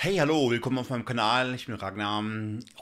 Hey, hallo, willkommen auf meinem Kanal. Ich bin Ragnar.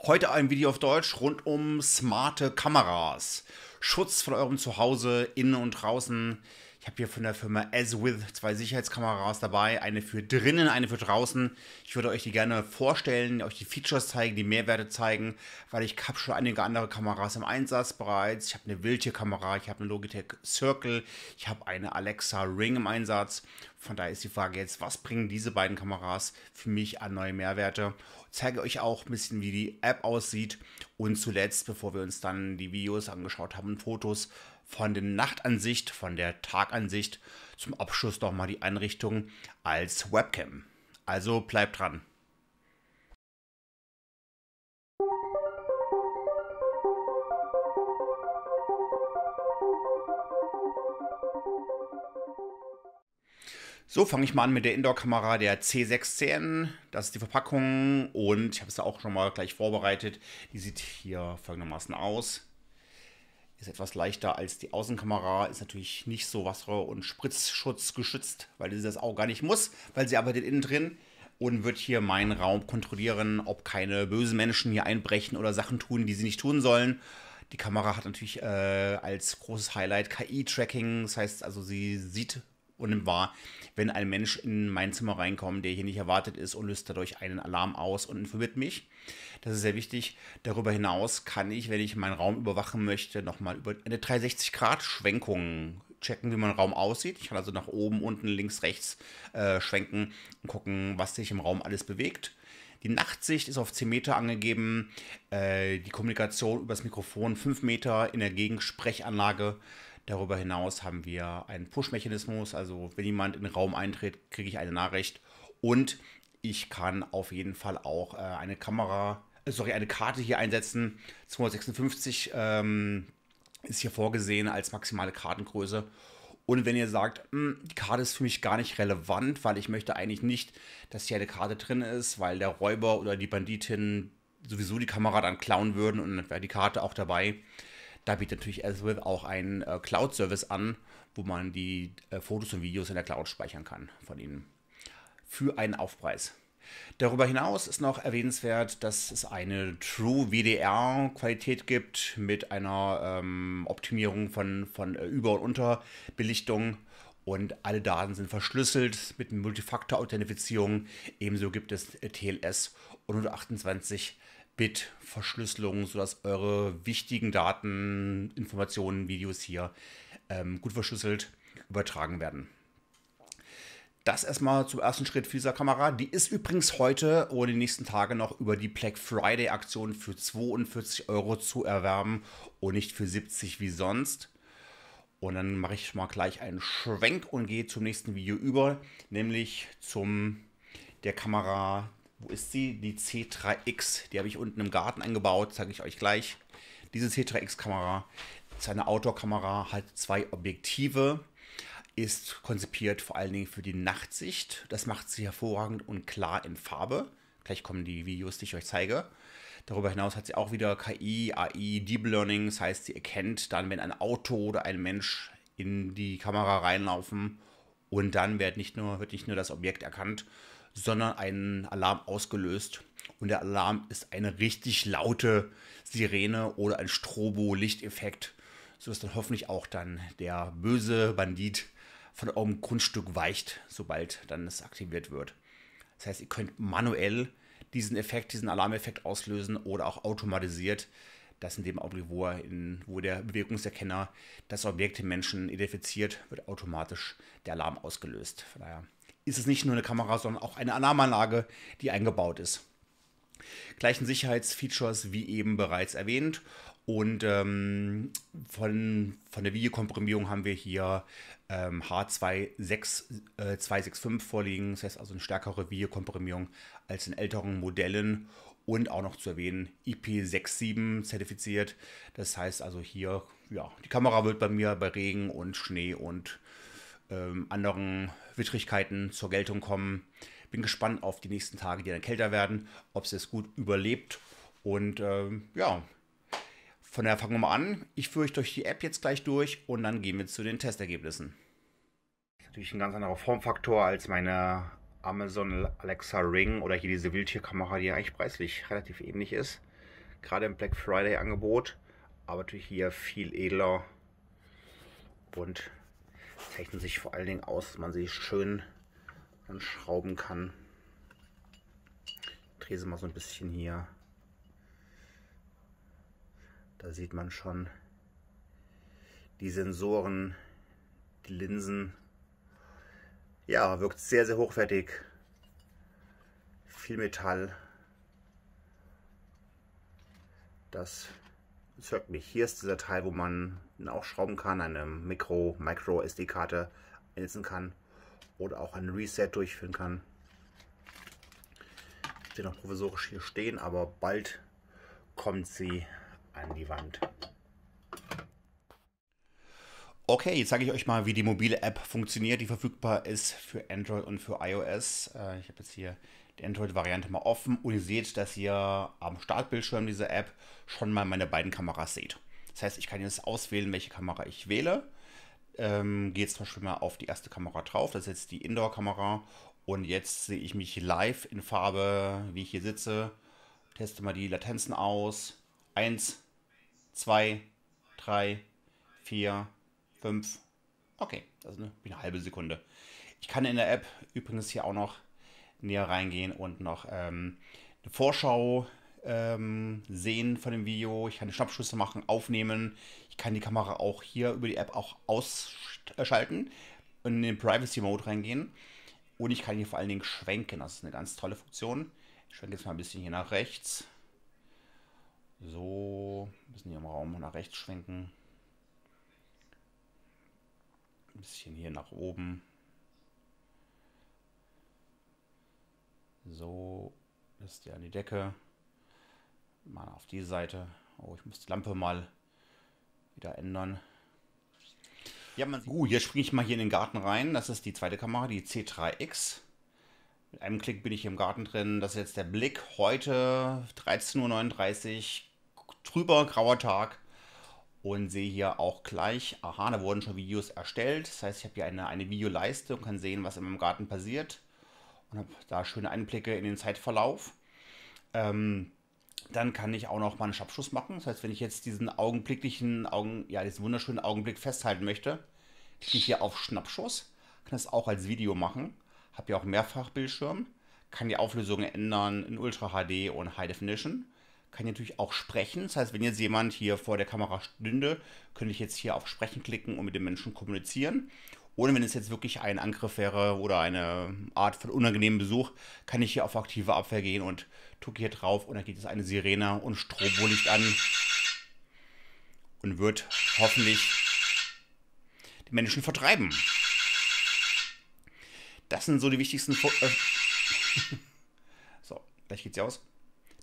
Heute ein Video auf Deutsch rund um smarte Kameras. Schutz von eurem Zuhause, innen und draußen. Ich habe hier von der Firma As With zwei Sicherheitskameras dabei, eine für drinnen, eine für draußen. Ich würde euch die gerne vorstellen, euch die Features zeigen, die Mehrwerte zeigen, weil ich habe schon einige andere Kameras im Einsatz bereits. Ich habe eine Wildtierkamera, ich habe eine Logitech Circle, ich habe eine Alexa Ring im Einsatz. Von daher ist die Frage jetzt, was bringen diese beiden Kameras für mich an neue Mehrwerte? Ich zeige euch auch ein bisschen, wie die App aussieht und zuletzt, bevor wir uns dann die Videos angeschaut haben und Fotos, von der Nachtansicht, von der Tagansicht zum Abschluss nochmal die Einrichtung als Webcam. Also bleibt dran. So, fange ich mal an mit der Indoor-Kamera der c 610 Das ist die Verpackung und ich habe es da auch schon mal gleich vorbereitet. Die sieht hier folgendermaßen aus ist etwas leichter als die Außenkamera, ist natürlich nicht so wasser- und Spritzschutz geschützt, weil sie das auch gar nicht muss, weil sie arbeitet innen drin und wird hier meinen Raum kontrollieren, ob keine bösen Menschen hier einbrechen oder Sachen tun, die sie nicht tun sollen. Die Kamera hat natürlich äh, als großes Highlight KI-Tracking, das heißt also, sie sieht, und unwahr, wenn ein Mensch in mein Zimmer reinkommt, der hier nicht erwartet ist und löst dadurch einen Alarm aus und informiert mich. Das ist sehr wichtig. Darüber hinaus kann ich, wenn ich meinen Raum überwachen möchte, nochmal über eine 360-Grad-Schwenkung checken, wie mein Raum aussieht. Ich kann also nach oben, unten, links, rechts äh, schwenken und gucken, was sich im Raum alles bewegt. Die Nachtsicht ist auf 10 Meter angegeben, äh, die Kommunikation übers Mikrofon 5 Meter, in der Gegensprechanlage Darüber hinaus haben wir einen Push-Mechanismus, also wenn jemand in den Raum eintritt, kriege ich eine Nachricht und ich kann auf jeden Fall auch äh, eine Kamera, äh, sorry, eine Karte hier einsetzen. 256 ähm, ist hier vorgesehen als maximale Kartengröße. Und wenn ihr sagt, hm, die Karte ist für mich gar nicht relevant, weil ich möchte eigentlich nicht, dass hier eine Karte drin ist, weil der Räuber oder die Banditin sowieso die Kamera dann klauen würden und dann wäre die Karte auch dabei, da bietet natürlich Azure auch einen äh, Cloud-Service an, wo man die äh, Fotos und Videos in der Cloud speichern kann von Ihnen. Für einen Aufpreis. Darüber hinaus ist noch erwähnenswert, dass es eine True WDR-Qualität gibt mit einer ähm, Optimierung von, von äh, Über- und Unterbelichtung und alle Daten sind verschlüsselt mit Multifaktor-Authentifizierung. Ebenso gibt es TLS und 128 Bit-Verschlüsselung, sodass eure wichtigen Daten, Informationen, Videos hier ähm, gut verschlüsselt übertragen werden. Das erstmal zum ersten Schritt für dieser Kamera. Die ist übrigens heute oder die nächsten Tage noch über die Black Friday Aktion für 42 Euro zu erwerben und nicht für 70 wie sonst. Und dann mache ich mal gleich einen Schwenk und gehe zum nächsten Video über, nämlich zum der Kamera wo ist sie? Die C3X. Die habe ich unten im Garten eingebaut, zeige ich euch gleich. Diese C3X-Kamera ist eine Outdoor-Kamera, hat zwei Objektive, ist konzipiert vor allen Dingen für die Nachtsicht. Das macht sie hervorragend und klar in Farbe. Gleich kommen die Videos, die ich euch zeige. Darüber hinaus hat sie auch wieder KI, AI, Deep Learning. Das heißt, sie erkennt dann, wenn ein Auto oder ein Mensch in die Kamera reinlaufen und dann wird nicht nur, wird nicht nur das Objekt erkannt, sondern einen Alarm ausgelöst. Und der Alarm ist eine richtig laute Sirene oder ein Strobo-Lichteffekt, sodass dann hoffentlich auch dann der böse Bandit von eurem Grundstück weicht, sobald dann es aktiviert wird. Das heißt, ihr könnt manuell diesen Effekt, diesen Alarmeffekt auslösen oder auch automatisiert. Das in dem Augenblick, wo, in, wo der Bewegungserkenner das Objekt den Menschen identifiziert, wird automatisch der Alarm ausgelöst. Von daher ist es nicht nur eine Kamera, sondern auch eine Alarmanlage, die eingebaut ist. Gleichen Sicherheitsfeatures wie eben bereits erwähnt. Und ähm, von, von der Videokomprimierung haben wir hier ähm, h 265 äh, vorliegen. Das heißt also eine stärkere Videokomprimierung als in älteren Modellen. Und auch noch zu erwähnen, IP67 zertifiziert. Das heißt also hier, ja, die Kamera wird bei mir bei Regen und Schnee und äh, ähm, anderen Wittrigkeiten zur Geltung kommen. Bin gespannt auf die nächsten Tage, die dann kälter werden, ob sie es gut überlebt. Und ähm, ja, von daher fangen wir mal an. Ich führe euch durch die App jetzt gleich durch und dann gehen wir zu den Testergebnissen. Natürlich ein ganz anderer Formfaktor als meine Amazon Alexa Ring oder hier diese Wildtierkamera, die ja eigentlich preislich relativ ähnlich ist. Gerade im Black Friday Angebot, aber natürlich hier viel edler und zeichnet sich vor allen Dingen aus, dass man sie schön anschrauben kann. Ich drehe sie mal so ein bisschen hier. Da sieht man schon die Sensoren, die Linsen. Ja, wirkt sehr, sehr hochwertig. Viel Metall. Das hört mich. Hier ist dieser Teil, wo man auch schrauben kann, eine Micro, Micro SD-Karte einsetzen kann oder auch ein Reset durchführen kann. Steht noch provisorisch hier stehen, aber bald kommt sie an die Wand. Okay, jetzt zeige ich euch mal, wie die mobile App funktioniert, die verfügbar ist für Android und für iOS. Äh, ich habe jetzt hier die Android-Variante mal offen und ihr seht, dass ihr am Startbildschirm dieser App schon mal meine beiden Kameras seht. Das heißt, ich kann jetzt auswählen, welche Kamera ich wähle. Ähm, Gehe jetzt zum Beispiel mal auf die erste Kamera drauf, das ist jetzt die Indoor-Kamera und jetzt sehe ich mich live in Farbe, wie ich hier sitze. Teste mal die Latenzen aus. 1, 2, 3, 4, 5. Okay, das ist eine, eine halbe Sekunde. Ich kann in der App übrigens hier auch noch näher reingehen und noch ähm, eine Vorschau ähm, sehen von dem Video. Ich kann Schnappschüsse machen, aufnehmen. Ich kann die Kamera auch hier über die App auch ausschalten und in den Privacy Mode reingehen. Und ich kann hier vor allen Dingen schwenken. Das ist eine ganz tolle Funktion. Ich schwenke jetzt mal ein bisschen hier nach rechts. So, ein bisschen hier im Raum nach rechts schwenken. Ein bisschen hier nach oben. So ist der an die Decke. Mal auf die Seite. Oh, ich muss die Lampe mal wieder ändern. Ja, man sieht. Uh, jetzt springe ich mal hier in den Garten rein. Das ist die zweite Kamera, die C3X. Mit einem Klick bin ich hier im Garten drin. Das ist jetzt der Blick heute 13.39 Uhr. Trüber, grauer Tag. Und sehe hier auch gleich, aha, da wurden schon Videos erstellt. Das heißt, ich habe hier eine, eine Videoleiste und kann sehen, was in meinem Garten passiert und habe da schöne Einblicke in den Zeitverlauf. Ähm, dann kann ich auch noch mal einen Schnappschuss machen. Das heißt, wenn ich jetzt diesen augenblicklichen, Augen, ja, diesen wunderschönen Augenblick festhalten möchte, klicke ich hier auf Schnappschuss, kann das auch als Video machen. Habe ja auch mehrfach Bildschirm, kann die Auflösung ändern in Ultra HD und High Definition. Kann natürlich auch sprechen. Das heißt, wenn jetzt jemand hier vor der Kamera stünde, könnte ich jetzt hier auf Sprechen klicken und mit dem Menschen kommunizieren ohne wenn es jetzt wirklich ein Angriff wäre oder eine Art von unangenehmem Besuch, kann ich hier auf aktive Abwehr gehen und drücke hier drauf und dann geht es eine Sirene und Strobolicht an und wird hoffentlich die Menschen vertreiben. Das sind so die wichtigsten. Vor äh so, gleich geht's ja aus.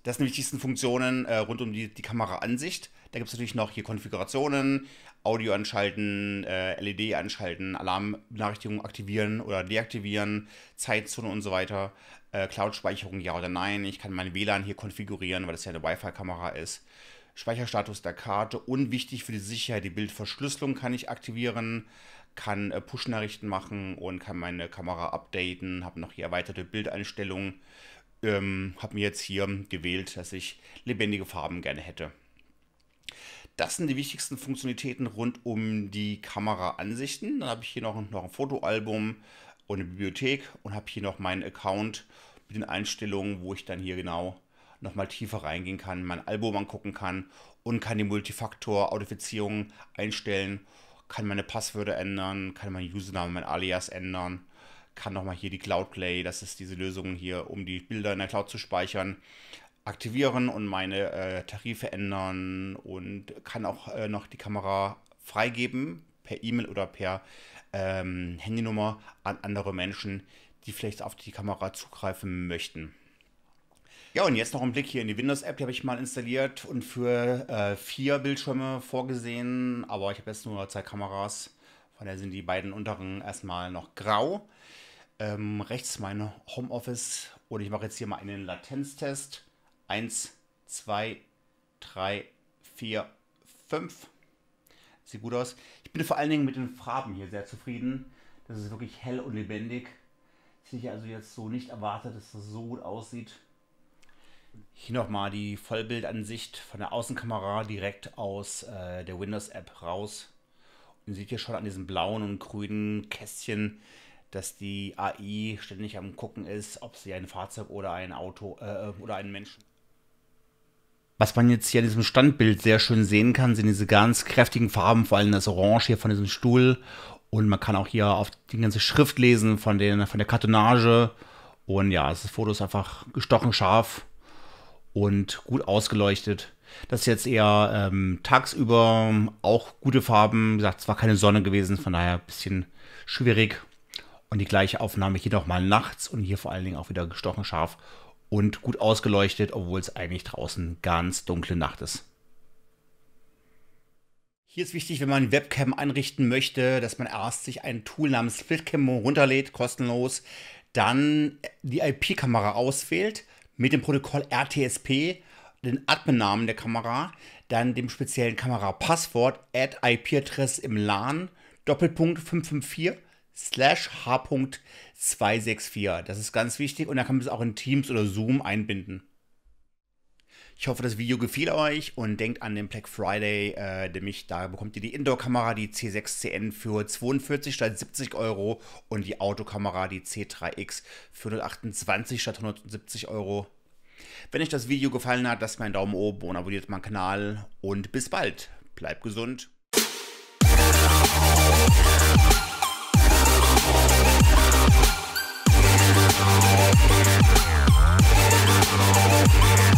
Das sind nämlich diesen Funktionen äh, rund um die, die Kameraansicht. Da gibt es natürlich noch hier Konfigurationen, Audio anschalten, äh, LED anschalten, Alarmbenachrichtigungen aktivieren oder deaktivieren, Zeitzone und so weiter. Äh, Cloud-Speicherung ja oder nein. Ich kann mein WLAN hier konfigurieren, weil das ja eine Wi-Fi-Kamera ist. Speicherstatus der Karte, und wichtig für die Sicherheit. Die Bildverschlüsselung kann ich aktivieren, kann äh, Push-Nachrichten machen und kann meine Kamera updaten, habe noch hier erweiterte Bildeinstellungen ähm, habe mir jetzt hier gewählt, dass ich lebendige Farben gerne hätte. Das sind die wichtigsten Funktionalitäten rund um die Kameraansichten. Dann habe ich hier noch, noch ein Fotoalbum und eine Bibliothek und habe hier noch meinen Account mit den Einstellungen, wo ich dann hier genau nochmal tiefer reingehen kann, mein Album angucken kann und kann die multifaktor autifizierung einstellen, kann meine Passwörter ändern, kann mein Username, mein Alias ändern kann nochmal hier die Cloud Play, das ist diese Lösung hier, um die Bilder in der Cloud zu speichern, aktivieren und meine äh, Tarife ändern und kann auch äh, noch die Kamera freigeben per E-Mail oder per ähm, Handynummer an andere Menschen, die vielleicht auf die Kamera zugreifen möchten. Ja, und jetzt noch ein Blick hier in die Windows-App, die habe ich mal installiert und für äh, vier Bildschirme vorgesehen, aber ich habe jetzt nur zwei Kameras, von daher sind die beiden unteren erstmal noch grau ähm, rechts mein Homeoffice und ich mache jetzt hier mal einen Latenztest. 1, 2, 3, 4, 5. Sieht gut aus. Ich bin vor allen Dingen mit den Farben hier sehr zufrieden. Das ist wirklich hell und lebendig. Das hätte also jetzt so nicht erwartet, dass das so gut aussieht. Hier nochmal die Vollbildansicht von der Außenkamera direkt aus äh, der Windows-App raus. Und ihr seht hier schon an diesen blauen und grünen Kästchen, dass die AI ständig am Gucken ist, ob sie ein Fahrzeug oder ein Auto äh, oder einen Menschen. Was man jetzt hier an diesem Standbild sehr schön sehen kann, sind diese ganz kräftigen Farben, vor allem das Orange hier von diesem Stuhl. Und man kann auch hier auf die ganze Schrift lesen von, den, von der Kartonage. Und ja, das Foto ist einfach gestochen scharf und gut ausgeleuchtet. Das ist jetzt eher ähm, tagsüber auch gute Farben. Wie gesagt, es war keine Sonne gewesen, von daher ein bisschen schwierig. Und die gleiche Aufnahme hier nochmal nachts und hier vor allen Dingen auch wieder gestochen scharf und gut ausgeleuchtet, obwohl es eigentlich draußen ganz dunkle Nacht ist. Hier ist wichtig, wenn man Webcam einrichten möchte, dass man erst sich ein Tool namens Splitcam runterlädt, kostenlos, dann die IP-Kamera auswählt mit dem Protokoll RTSP, den Admin-Namen der Kamera, dann dem speziellen Kamerapasswort, Add IP-Adresse im LAN, Doppelpunkt 554 slash h.264. Das ist ganz wichtig und dann kann man es auch in Teams oder Zoom einbinden. Ich hoffe, das Video gefiel euch und denkt an den Black Friday, äh, nämlich da bekommt ihr die Indoor-Kamera, die C6CN für 42 statt 70 Euro und die Autokamera, die C3X für 128 statt 170 Euro. Wenn euch das Video gefallen hat, lasst mir einen Daumen oben und abonniert meinen Kanal und bis bald. Bleibt gesund. Thank you.